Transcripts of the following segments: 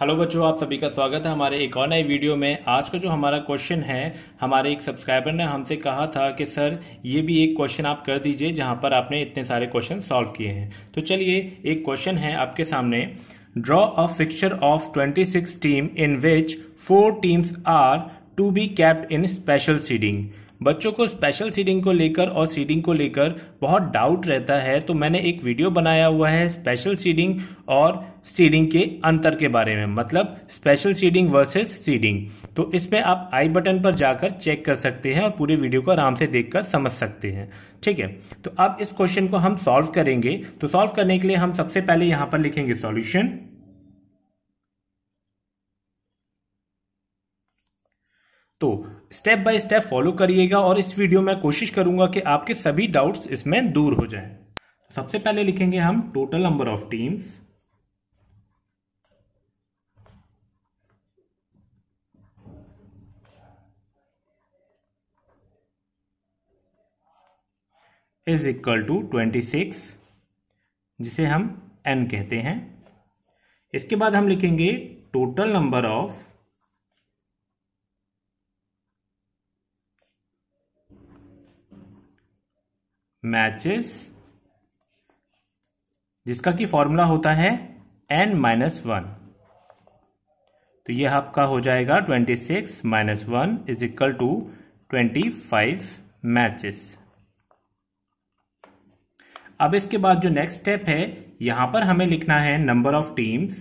Hello बच्चों आप सभी का स्वागत है हमारे एक और नए वीडियो में आज का जो हमारा क्वेश्चन है हमारे एक सब्सक्राइबर ने हमसे कहा था कि सर ये भी एक क्वेश्चन आप कर दीजिए जहां पर आपने इतने सारे क्वेश्चन सॉल्व किए हैं तो चलिए एक क्वेश्चन है आपके सामने draw a fixture of 26 team in which four teams are to be capped in special seeding बच्चों को स्पेशल सीडिंग को लेकर और सीडिंग को लेकर बहुत डाउट रहता है तो मैंने एक वीडियो बनाया हुआ है स्पेशल सीडिंग और सीडिंग के अंतर के बारे में मतलब स्पेशल सीडिंग वर्सेस सीडिंग तो इसमें आप आई बटन पर जाकर चेक कर सकते हैं और पूरे वीडियो को आराम से देखकर समझ सकते हैं ठीक है तो अब इस क्वेश्चन को हम सॉल्व करेंगे तो सॉल्व करने के लिए हम सबसे पहले यहां पर लिखेंगे सॉल्यूशन तो स्टेप बाय स्टेप फॉलो करिएगा और इस वीडियो में कोशिश करूंगा कि आपके सभी डाउट्स इसमें दूर हो जाए सबसे पहले लिखेंगे हम total number of teams is equal to twenty six जिसे हम एन कहते हैं इसके बाद हम लिखेंगे टोटल नंबर ऑफ मैचेस जिसका कि फॉर्मूला होता है एन माइनस वन तो यह आपका हो जाएगा twenty six minus one is equal to twenty five matches अब इसके बाद जो नेक्स्ट स्टेप है यहां पर हमें लिखना है number of teams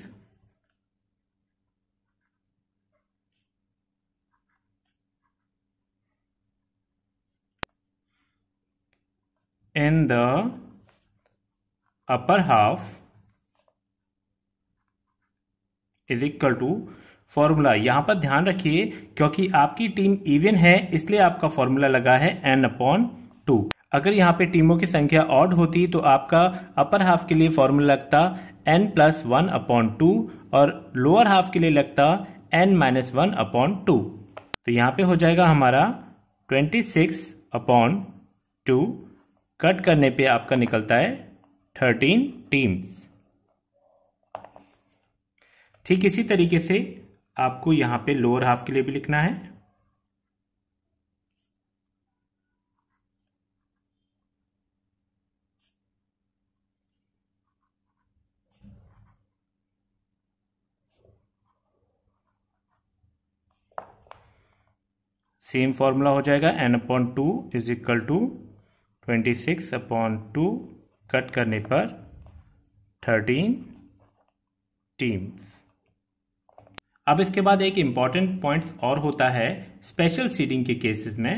in the upper half is equal to formula यहां पर ध्यान रखिए क्योंकि आपकी टीम इवन है इसलिए आपका फॉर्मूला लगा है एन अपॉन टू अगर यहाँ पे टीमों की संख्या ऑड होती तो आपका अपर हाफ के लिए फॉर्मूला लगता N plus one upon two और लोअर हाफ के लिए लगता N minus one upon two तो यहाँ पे हो जाएगा हमारा twenty six upon two cut करने पे आपका निकलता है थर्टीन टीम्स ठीक इसी तरीके से आपको यहाँ पे लोअर हाफ के लिए भी लिखना है सेम फॉर्मूला हो जाएगा N upon two is equal to twenty six upon two cut करने पर थर्टीन टीम्स अब इसके बाद एक इम्पॉर्टेंट पॉइंट और होता है स्पेशल सीडिंग के केसेस में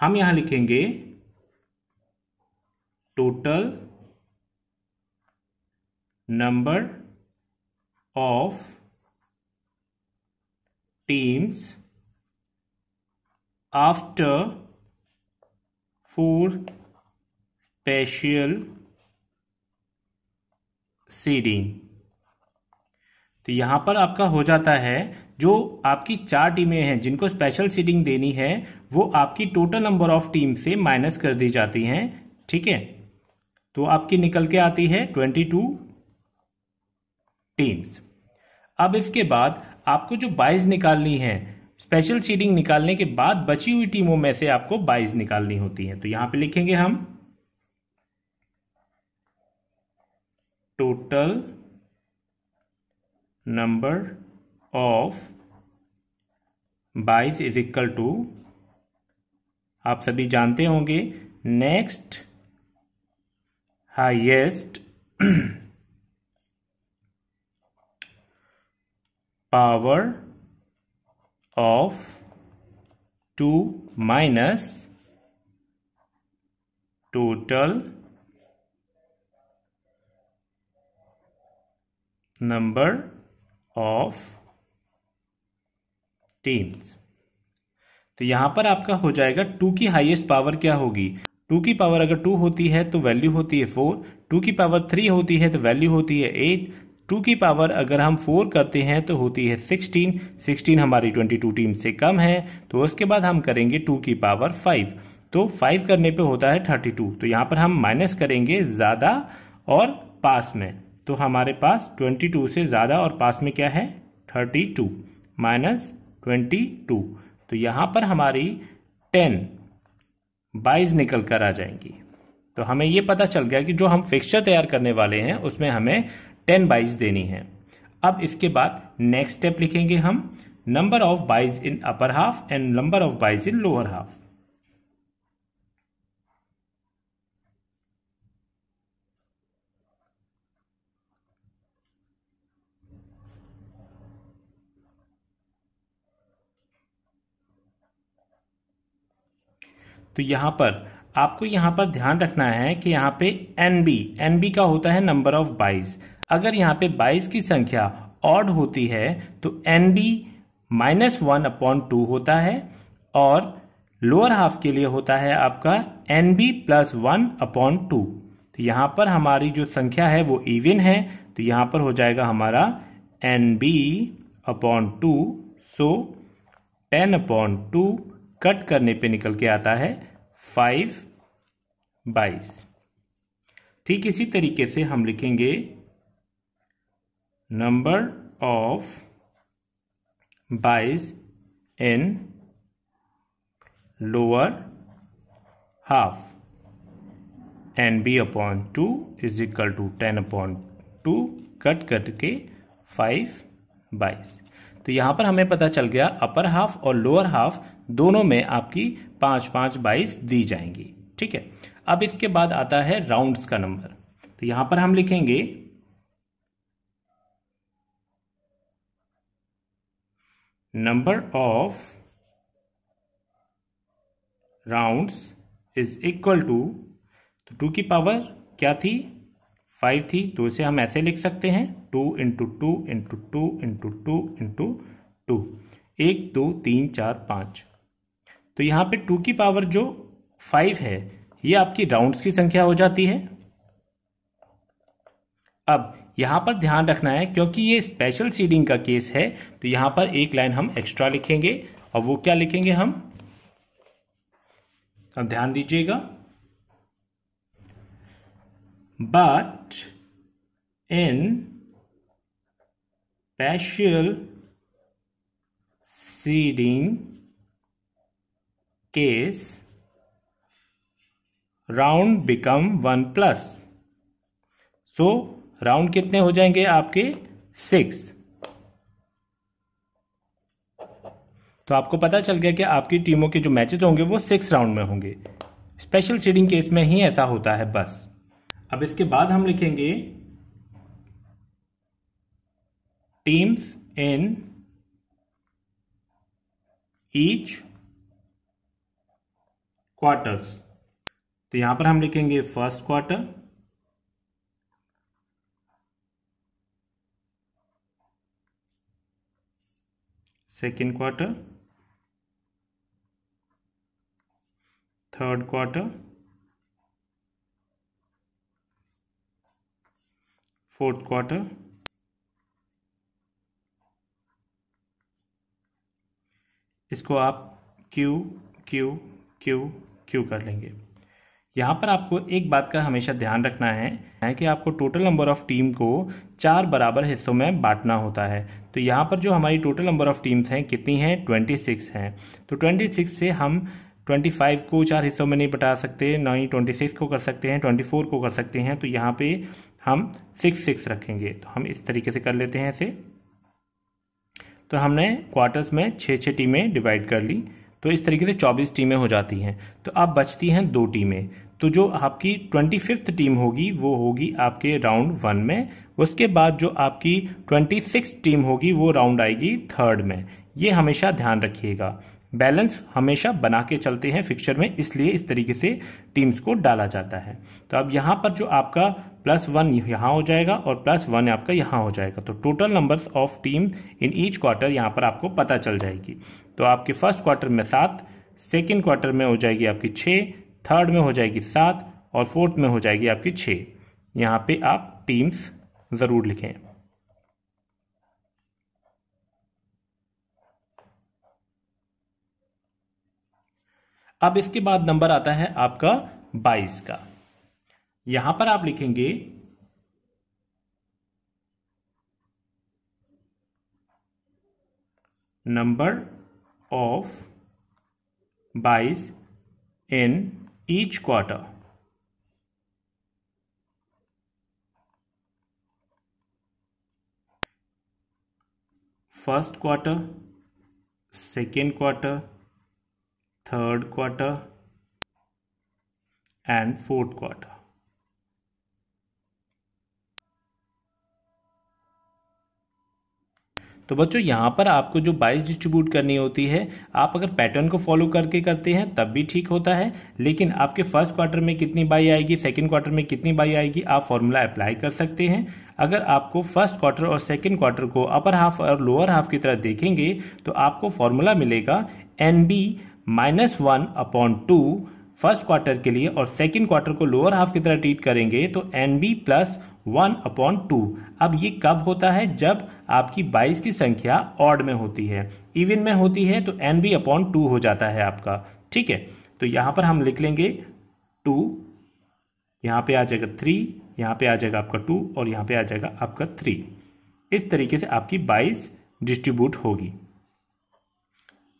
हम यहां लिखेंगे total number of teams after four spatial seeding तो यहां पर आपका हो जाता है जो आपकी चार टीमें हैं जिनको स्पेशल सीडिंग देनी है वो आपकी टोटल नंबर ऑफ टीम से माइनस कर दी जाती हैं ठीक है तो आपकी निकल के आती है ट्वेंटी टू टीम्स अब इसके बाद आपको जो बाइज निकालनी है स्पेशल सीडिंग निकालने के बाद बची हुई टीमों में से आपको बाइस निकालनी होती है तो यहां पे लिखेंगे हम total number of byes is equal to आप सभी जानते होंगे next highest power of 2 minus total number of teams. तो यहां पर आपका हो जाएगा टू की हाईएस्ट पावर क्या होगी टू की पावर अगर टू होती है तो वैल्यू होती है फोर टू की पावर थ्री होती है तो वैल्यू होती है एट टू की पावर अगर हम फोर करते हैं तो होती है सिक्सटीन सिक्सटीन हमारी ट्वेंटी टू टीम से कम है तो उसके बाद हम करेंगे टू की पावर फाइव तो फाइव करने पे होता है थर्टी टू तो यहाँ पर हम माइनस करेंगे ज़्यादा और पास में तो हमारे पास ट्वेंटी टू से ज़्यादा और पास में क्या है thirty two minus twenty two तो यहाँ पर हमारी टेन बाइज निकल कर आ जाएंगी तो हमें ये पता चल गया कि जो हम फिक्सचर तैयार करने वाले हैं उसमें हमें टेन बाइज देनी है अब इसके बाद नेक्स्ट स्टेप लिखेंगे हम number of byes in upper half and number of byes in lower half तो यहां पर आपको यहां पर ध्यान रखना है कि यहां पे एनबी एनबी एन बी का होता है नंबर ऑफ बाइज अगर यहाँ पे 22 की संख्या ऑड होती है तो N B minus one upon two होता है और लोअर हाफ के लिए होता है आपका N B plus one upon two तो यहाँ पर हमारी जो संख्या है वो इवन है तो यहाँ पर हो जाएगा हमारा N B upon two so ten upon two cut करने पे निकल के आता है फाइव बाईस ठीक इसी तरीके से हम लिखेंगे number of byes in lower half N B upon two is equal to ten upon two cut करके फाइव बाइस तो यहां पर हमें पता चल गया अपर हाफ और लोअर हाफ दोनों में आपकी पांच पांच बाईस दी जाएंगी ठीक है अब इसके बाद आता है राउंड्स का नंबर तो यहां पर हम लिखेंगे number of rounds is equal to तो टू की पावर क्या थी फाइव थी तो इसे हम ऐसे लिख सकते हैं two into two into two into two into two एक दो तीन चार पाँच तो यहाँ पे टू की पावर जो फाइव है ये आपकी राउंड्स की संख्या हो जाती है अब यहाँ पर ध्यान रखना है क्योंकि ये स्पेशल सीडिंग का केस है तो यहाँ पर एक लाइन हम एक्स्ट्रा लिखेंगे और वो क्या लिखेंगे हम अब ध्यान दीजिएगा but in special seeding case round become one plus so round कितने हो जाएंगे आपके सिक्स तो आपको पता चल गया कि आपकी टीमों के जो मैचेस होंगे वो सिक्स राउंड में होंगे स्पेशल सीडिंग केस में ही ऐसा होता है बस अब इसके बाद हम लिखेंगे टीम्स इन ईच क्वार्टर्स तो यहां पर हम लिखेंगे first quarter second quarter third quarter fourth quarter इसको आप Q Q Q Q कर लेंगे यहाँ पर आपको एक बात का हमेशा ध्यान रखना है, है कि आपको टोटल नंबर ऑफ़ टीम को चार बराबर हिस्सों में बांटना होता है तो यहाँ पर जो हमारी टोटल नंबर ऑफ़ टीम्स हैं कितनी हैं सिक्स हैं तो ट्वेंटी सिक्स से हम 25 को चार हिस्सों में नहीं बटा सकते ना ही 26 को कर सकते हैं 24 को कर सकते हैं तो यहाँ पे हम सिक्स सिक्स रखेंगे तो हम इस तरीके से कर लेते हैं इसे तो हमने क्वार्टर्स में छः छः टीमें डिवाइड कर ली तो इस तरीके से 24 टीमें हो जाती हैं तो अब बचती हैं दो टीमें तो जो आपकी ट्वेंटी फिफ्थ टीम होगी वो होगी आपके राउंड वन में उसके बाद जो आपकी ट्वेंटी सिक्स टीम होगी वो राउंड आएगी थर्ड में ये हमेशा ध्यान रखिएगा बैलेंस हमेशा बना के चलते हैं फिक्चर में इसलिए इस तरीके से टीम्स को डाला जाता है तो अब यहाँ पर जो आपका प्लस वन यहाँ हो जाएगा और प्लस वन आपका यहाँ हो जाएगा तो total numbers of team in each quarter यहाँ पर आपको पता चल जाएगी तो आपके फर्स्ट क्वार्टर में सात सेकेंड क्वार्टर में हो जाएगी आपकी छः थर्ड में हो जाएगी सात और फोर्थ में हो जाएगी आपकी छः यहाँ पे आप टीम्स ज़रूर लिखें अब इसके बाद नंबर आता है आपका बाईस का यहां पर आप लिखेंगे नंबर ऑफ बाईस इन each quarter. First quarter, second quarter, third quarter, and fourth quarter. तो बच्चों यहाँ पर आपको जो बाइस डिस्ट्रीब्यूट करनी होती है आप अगर पैटर्न को फॉलो करके करते हैं तब भी ठीक होता है लेकिन आपके फर्स्ट क्वार्टर में कितनी बाई आएगी सेकेंड क्वार्टर में कितनी बाई आएगी आप फॉर्मूला अप्लाई कर सकते हैं अगर आपको फर्स्ट क्वार्टर और सेकेंड क्वार्टर को अपर हाफ और लोअर हाफ की तरह देखेंगे तो आपको फॉर्मूला मिलेगा N B minus one upon two first quarter के लिए और सेकेंड क्वार्टर को लोअर हाफ की तरह ट्रीट करेंगे तो N B plus one upon two अब ये कब होता है जब आपकी बाईस की संख्या ऑड में होती है इवन में होती है तो एन बी अपॉन टू हो जाता है आपका ठीक है तो यहाँ पर हम लिख लेंगे टू यहाँ पे आ जाएगा थ्री यहाँ पे आ जाएगा आपका टू और यहाँ पे आ जाएगा आपका थ्री इस तरीके से आपकी बाईस डिस्ट्रीब्यूट होगी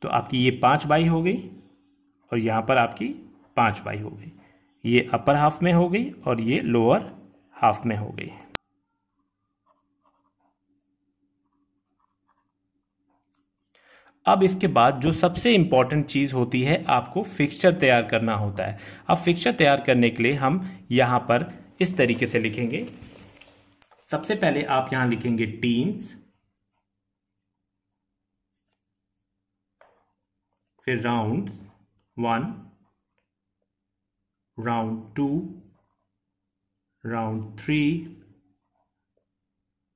तो आपकी ये पाँच बाई हो गई और यहाँ पर आपकी पाँच बाई हो गई ये अपर हाफ में हो गई और ये लोअर हाफ में हो गई अब इसके बाद जो सबसे इंपॉर्टेंट चीज़ होती है आपको फिक्सचर तैयार करना होता है अब फिक्सचर तैयार करने के लिए हम यहां पर इस तरीके से लिखेंगे सबसे पहले आप यहां लिखेंगे टीम्स फिर round one round two round 3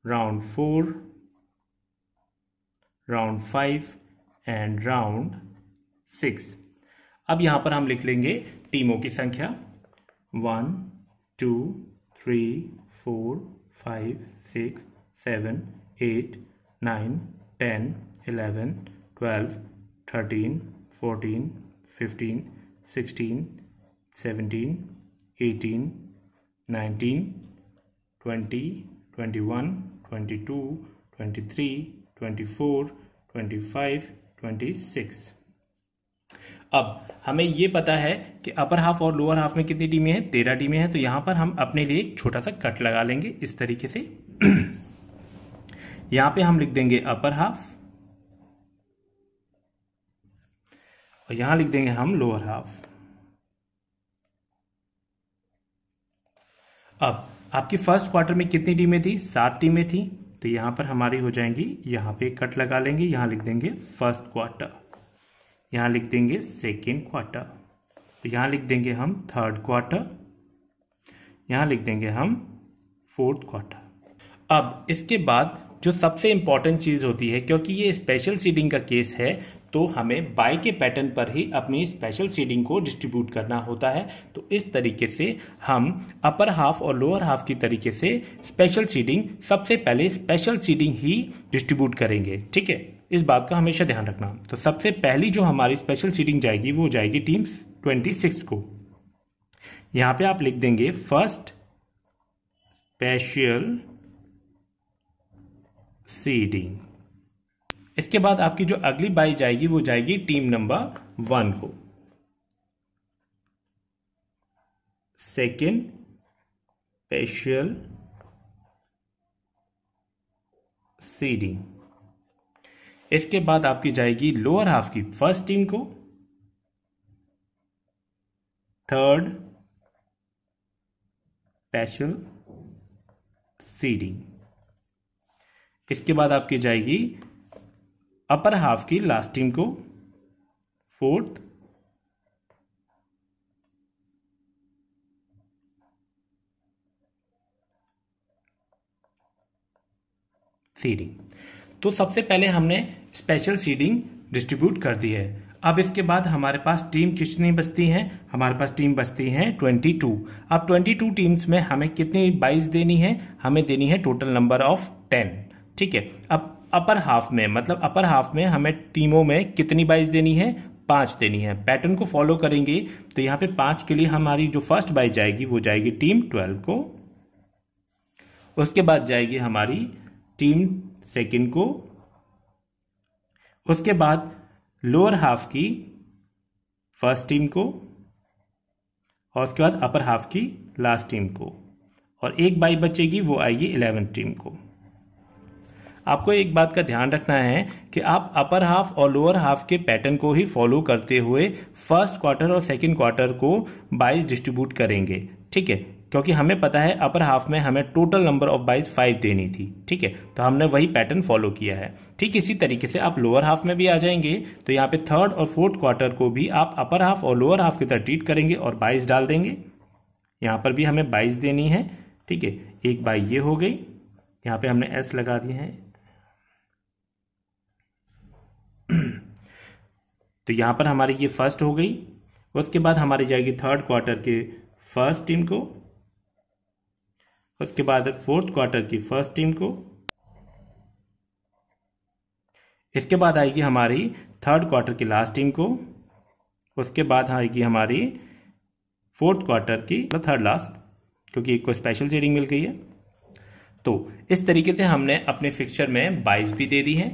round 4 round five and round six अब यहां पर हम लिख लेंगे टीमों की संख्या one two three four five six seven eight nine ten eleven twelve thirteen fourteen fifteen sixteen seventeen eighteen nineteen twenty twenty one twenty two twenty three twenty four twenty five twenty six अब हमें ये पता है कि upper half और lower half में कितनी टीमें हैं तेरह टीमें हैं तो यहां पर हम अपने लिए एक छोटा सा कट लगा लेंगे इस तरीके से यहाँ पे हम लिख देंगे अपर हाफ और यहां लिख देंगे हम लोअर हाफ अब आपकी फर्स्ट क्वार्टर में कितनी टीमें थी सात टीमें थी तो यहां पर हमारी हो जाएंगी यहां पे कट लगा लेंगे यहां लिख देंगे फर्स्ट क्वार्टर यहां लिख देंगे सेकेंड क्वार्टर तो यहां लिख देंगे हम थर्ड क्वार्टर यहां लिख देंगे हम फोर्थ क्वार्टर अब इसके बाद जो सबसे इंपॉर्टेंट चीज़ होती है क्योंकि ये स्पेशल सीडिंग का केस है तो हमें बाई के पैटर्न पर ही अपनी स्पेशल सीडिंग को डिस्ट्रीब्यूट करना होता है तो इस तरीके से हम अपर हाफ और लोअर हाफ की तरीके से स्पेशल सीडिंग सबसे पहले स्पेशल सीडिंग ही डिस्ट्रीब्यूट करेंगे ठीक है इस बात का हमेशा ध्यान रखना तो सबसे पहली जो हमारी स्पेशल सीडिंग जाएगी वो जाएगी टीम ट्वेंटी सिक्स को यहां पे आप लिख देंगे फर्स्ट स्पेशल सीडिंग इसके बाद आपकी जो अगली बाई जाएगी वो जाएगी टीम नंबर वन को सेकेंड स्पेशल सीडिंग इसके बाद आपकी जाएगी लोअर हाफ की फर्स्ट टीम को थर्ड स्पेशल सीडिंग इसके बाद आपकी जाएगी अपर हाफ की लास्ट टीम को फोर्थ सीडिंग तो सबसे पहले हमने स्पेशल सीडिंग डिस्ट्रीब्यूट कर दी है अब इसके बाद हमारे पास टीम कितनी बचती हैं हमारे पास टीम बचती हैं 22 अब 22 टीम्स में हमें कितनी 22 देनी है हमें देनी है टोटल नंबर ऑफ 10 ठीक है अब अपर हाफ में मतलब अपर हाफ में हमें टीमों में कितनी बाइज देनी है पांच देनी है पैटर्न को फॉलो करेंगे तो यहां पे पांच के लिए हमारी जो फर्स्ट बाइज जाएगी वो जाएगी टीम ट्वेल्व को उसके बाद जाएगी हमारी टीम सेकेंड को उसके बाद लोअर हाफ की फर्स्ट टीम को और उसके बाद अपर हाफ की लास्ट टीम को और एक बाई बचेगी वो आएगी इलेवन टीम को आपको एक बात का ध्यान रखना है कि आप अपर हाफ और लोअर हाफ के पैटर्न को ही फॉलो करते हुए फर्स्ट क्वार्टर और सेकेंड क्वार्टर को बाइस डिस्ट्रीब्यूट करेंगे ठीक है क्योंकि हमें पता है अपर हाफ में हमें total number of byes five देनी थी ठीक है तो हमने वही पैटर्न फॉलो किया है ठीक इसी तरीके से आप लोअर हाफ में भी आ जाएंगे तो यहाँ पे थर्ड और फोर्थ क्वार्टर को भी आप अपर हाफ और लोअर हाफ की तरह ट्रीट करेंगे और बाइस डाल देंगे यहाँ पर भी हमें बाइस देनी है ठीक है एक बाई ये हो गई यहाँ पे हमने एस लगा दिए हैं तो यहाँ पर हमारी ये फर्स्ट हो गई उसके बाद हमारी जाएगी थर्ड क्वार्टर के फर्स्ट टीम को उसके बाद फोर्थ क्वार्टर की फर्स्ट टीम को इसके बाद आएगी हमारी थर्ड क्वार्टर की लास्ट टीम को उसके बाद आएगी हमारी फोर्थ क्वार्टर की थर्ड लास्ट क्योंकि एक को स्पेशल सीडिंग मिल गई है तो इस तरीके से हमने अपने फिक्चर में बाइस भी दे दी है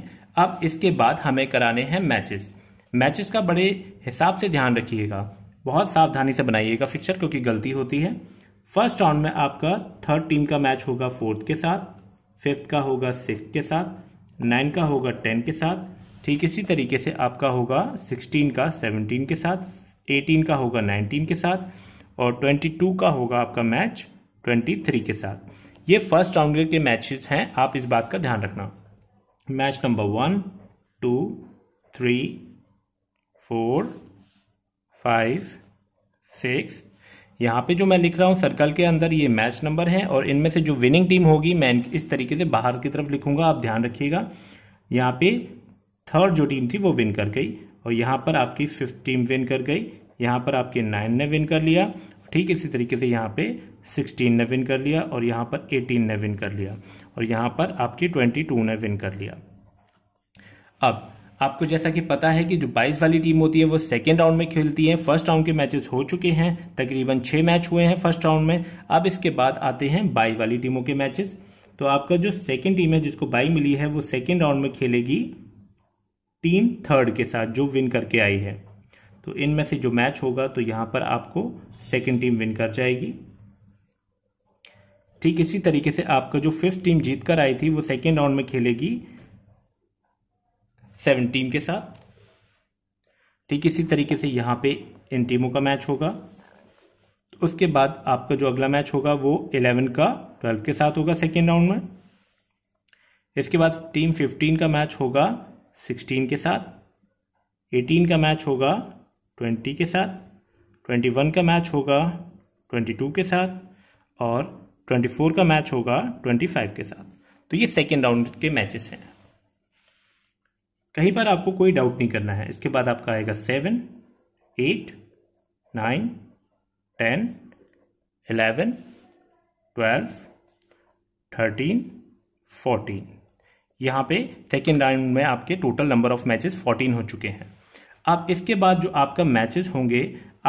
अब इसके बाद हमें कराने हैं मैचेस मैचेस का बड़े हिसाब से ध्यान रखिएगा बहुत सावधानी से बनाइएगा फिक्चर क्योंकि गलती होती है फर्स्ट राउंड में आपका थर्ड टीम का मैच होगा फोर्थ के साथ फिफ्थ का होगा सिक्स के साथ नाइन का होगा टेन के साथ ठीक इसी तरीके से आपका होगा सिक्सटीन का सेवनटीन के साथ एटीन का होगा नाइनटीन के साथ और ट्वेंटी टू का होगा आपका मैच ट्वेंटी थ्री के साथ ये फर्स्ट राउंड के मैचेस हैं आप इस बात का ध्यान रखना match number one two three four five six यहाँ पे जो मैं लिख रहा हूँ सर्कल के अंदर ये मैच नंबर है और इनमें से जो विनिंग टीम होगी मैं इस तरीके से बाहर की तरफ लिखूंगा आप ध्यान रखिएगा यहाँ पे थर्ड जो टीम थी वो विन कर गई और यहाँ पर आपकी फिफ्थ टीम विन कर गई यहाँ पर आपके नाइन ने विन कर लिया ठीक इसी तरीके से यहाँ पे सिक्सटीन ने विन कर लिया और यहाँ पर एटीन ने विन कर लिया और यहाँ पर आपकी ट्वेंटी टू ने विन कर लिया अब आपको जैसा कि पता है कि जो 22 वाली टीम होती है वो सेकेंड राउंड में खेलती है फर्स्ट राउंड के मैचेस हो चुके हैं तकरीबन छः मैच हुए हैं फर्स्ट राउंड में अब इसके बाद आते हैं बाई वाली टीमों के मैचेस तो आपका जो सेकेंड टीम है जिसको बाई मिली है वो सेकेंड राउंड में खेलेगी टीम थर्ड के साथ जो विन करके आई है तो इनमें से जो मैच होगा तो यहाँ पर आपको सेकेंड टीम विन कर जाएगी ठीक इसी तरीके से आपका जो फिफ्थ टीम जीत कर आई थी वो सेकेंड राउंड में खेलेगी सेवनटीन के साथ ठीक इसी तरीके से यहाँ पे इन टीमों का मैच होगा उसके बाद आपका जो अगला मैच होगा वो इलेवन का ट्वेल्व के साथ होगा सेकेंड राउंड में इसके बाद टीम फिफ्टीन का मैच होगा सिक्सटीन के साथ एटीन का मैच होगा ट्वेंटी के साथ ट्वेंटी वन का मैच होगा ट्वेंटी टू के साथ और ट्वेंटी फोर का मैच होगा ट्वेंटी फाइव के साथ तो ये सेकेंड राउंड के मैचेस हैं कहीं पर आपको कोई डाउट नहीं करना है इसके बाद आपका आएगा seven eight nine ten eleven twelve thirteen fourteen यहाँ पे सेकेंड राउंड में आपके total number of matches fourteen हो चुके हैं आप इसके बाद जो आपका मैचेस होंगे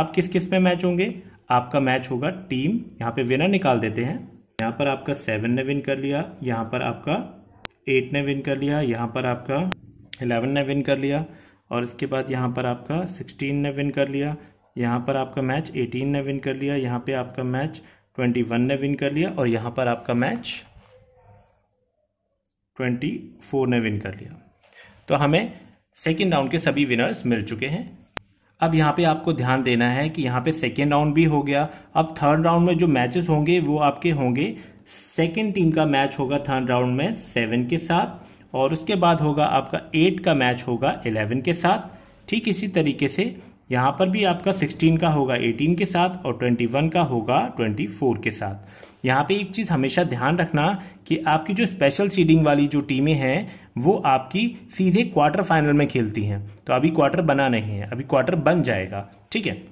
आप किस किस में मैच होंगे आपका मैच होगा टीम यहाँ पे विनर निकाल देते हैं यहाँ पर आपका सेवन ने विन कर लिया यहाँ पर आपका एट ने विन कर लिया यहाँ पर आपका एलेवन ने विन कर लिया और इसके बाद यहाँ पर आपका सिक्सटीन ने विन कर लिया यहाँ पर आपका मैच एटीन ने विन कर लिया यहाँ पे आपका मैच ट्वेंटी वन ने विन कर लिया और यहाँ पर आपका मैच ट्वेंटी फोर ने विन कर लिया तो हमें सेकेंड राउंड के सभी विनर्स मिल चुके हैं अब यहाँ पे आपको ध्यान देना है कि यहाँ पे सेकेंड राउंड भी हो गया अब थर्ड राउंड में जो मैचेस होंगे वो आपके होंगे सेकेंड टीम का मैच होगा थर्ड राउंड में सेवन के साथ और उसके बाद होगा आपका एट का मैच होगा एलेवन के साथ ठीक इसी तरीके से यहाँ पर भी आपका 16 का होगा 18 के साथ और 21 का होगा 24 के साथ यहाँ पे एक चीज़ हमेशा ध्यान रखना कि आपकी जो स्पेशल सीडिंग वाली जो टीमें हैं वो आपकी सीधे क्वार्टर फाइनल में खेलती हैं तो अभी क्वार्टर बना नहीं है अभी क्वार्टर बन जाएगा ठीक है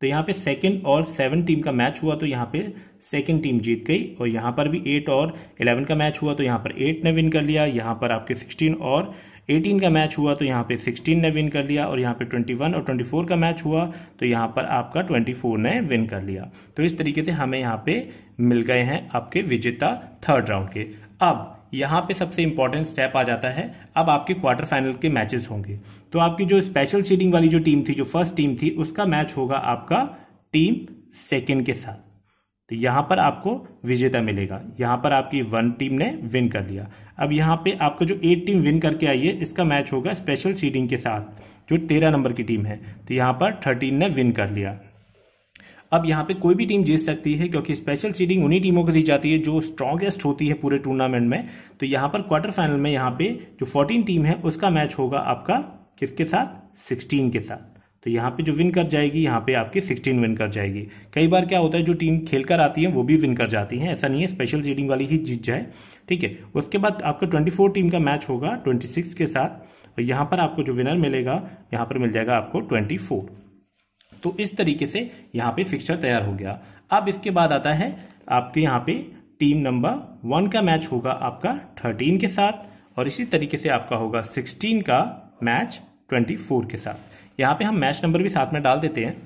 तो यहाँ पे सेकंड और सेवन टीम का मैच हुआ तो यहाँ पे सेकंड टीम जीत गई और यहाँ पर भी एट और इलेवन का मैच हुआ तो यहाँ पर एट ने विन कर लिया यहाँ पर आपके सिक्सटीन और एटीन का मैच हुआ तो यहाँ पे सिक्सटीन ने विन कर लिया और यहाँ पे ट्वेंटी वन और ट्वेंटी फोर का मैच हुआ तो यहाँ पर आपका ट्वेंटी फोर ने विन कर लिया तो इस तरीके से हमें यहाँ पे मिल गए हैं आपके विजेता थर्ड राउंड के अब यहाँ पे सबसे इंपॉर्टेंट स्टेप आ जाता है अब आपके क्वार्टर फाइनल के मैचेस होंगे तो आपकी जो स्पेशल सीडिंग वाली जो टीम थी जो फर्स्ट टीम थी उसका मैच होगा आपका टीम सेकेंड के साथ तो यहाँ पर आपको विजेता मिलेगा यहाँ पर आपकी वन टीम ने विन कर लिया अब यहाँ पे आपका जो एट टीम विन करके आई है इसका मैच होगा स्पेशल सीडिंग के साथ जो तेरह नंबर की टीम है तो यहाँ पर थर्टीन ने विन कर लिया अब यहाँ पे कोई भी टीम जीत सकती है क्योंकि स्पेशल सीडिंग उन्हीं टीमों को दी जाती है जो स्ट्रॉगेस्ट होती है पूरे टूर्नामेंट में तो यहाँ पर क्वार्टर फाइनल में यहाँ पे जो फोर्टीन टीम है उसका मैच होगा आपका किसके साथ सिक्सटीन के साथ तो यहाँ पे जो विन कर जाएगी यहाँ पे आपकी 16 विन कर जाएगी कई बार क्या होता है जो टीम खेल कर आती है वो भी विन कर जाती है ऐसा नहीं है स्पेशल सीडिंग वाली ही जीत जाए ठीक है उसके बाद आपका ट्वेंटी टीम का मैच होगा ट्वेंटी के साथ और यहाँ पर आपको जो विनर मिलेगा यहाँ पर मिल जाएगा आपको ट्वेंटी तो इस तरीके से यहाँ पे फिक्सचर तैयार हो गया अब इसके बाद आता है आपके यहाँ पे टीम नंबर वन का मैच होगा आपका थर्टीन के साथ और इसी तरीके से आपका होगा सिक्सटीन का मैच ट्वेंटी फोर के साथ यहाँ पे हम मैच नंबर भी साथ में डाल देते हैं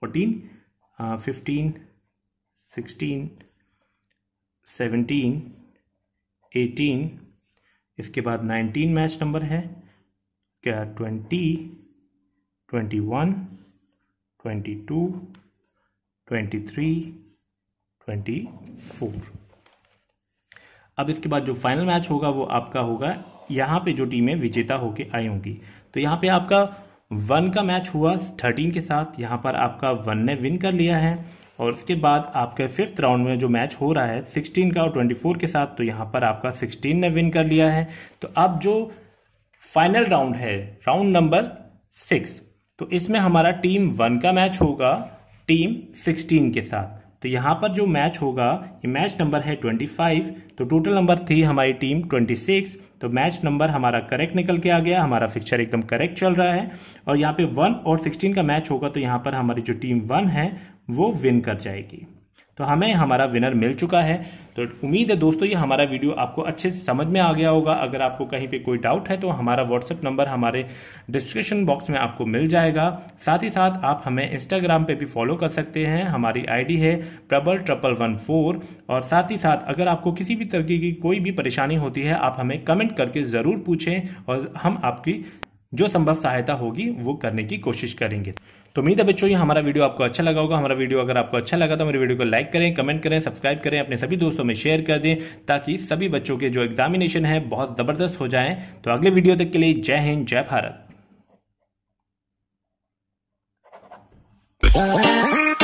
fourteen fifteen sixteen seventeen eighteen इसके बाद नाइनटीन मैच नंबर है क्या twenty twenty one twenty two twenty three twenty four अब इसके बाद जो फाइनल मैच होगा वो आपका होगा यहाँ पे जो टीमें विजेता होके आई होंगी तो यहाँ पे आपका वन का मैच हुआ थर्टीन के साथ यहाँ पर आपका वन ने विन कर लिया है और उसके बाद आपके फिफ्थ राउंड में जो मैच हो रहा है सिक्सटीन का और ट्वेंटी फोर के साथ तो यहाँ पर आपका सिक्सटीन ने विन कर लिया है तो अब जो फाइनल राउंड है राउंड नंबर सिक्स तो इसमें हमारा टीम वन का मैच होगा टीम सिक्सटीन के साथ तो यहाँ पर जो मैच होगा ये मैच नंबर है ट्वेंटी फाइव तो टोटल नंबर थी हमारी टीम ट्वेंटी सिक्स तो मैच नंबर हमारा करेक्ट निकल के आ गया हमारा फिक्चर एकदम करेक्ट चल रहा है और यहाँ पे वन और सिक्सटीन का मैच होगा तो यहाँ पर हमारी जो टीम वन है वो विन कर जाएगी तो हमें हमारा विनर मिल चुका है तो उम्मीद है दोस्तों ये हमारा वीडियो आपको अच्छे से समझ में आ गया होगा अगर आपको कहीं पे कोई डाउट है तो हमारा व्हाट्सएप नंबर हमारे डिस्क्रिप्शन बॉक्स में आपको मिल जाएगा साथ ही साथ आप हमें इंस्टाग्राम पे भी फॉलो कर सकते हैं हमारी आईडी है प्रबल ट्रपल वन फोर और साथ ही साथ अगर आपको किसी भी तरीके की कोई भी परेशानी होती है आप हमें कमेंट करके ज़रूर पूछें और हम आपकी जो संभव सहायता होगी वो करने की कोशिश करेंगे तो उम्मीद है बच्चों ये हमारा वीडियो आपको अच्छा लगा होगा हमारा वीडियो अगर आपको अच्छा लगा तो मेरे वीडियो को लाइक करें कमेंट करें सब्सक्राइब करें अपने सभी दोस्तों में शेयर कर दें ताकि सभी बच्चों के जो एग्जामिनेशन है बहुत ज़बरदस्त हो जाए तो अगले वीडियो तक के लिए जय हिंद जय भारत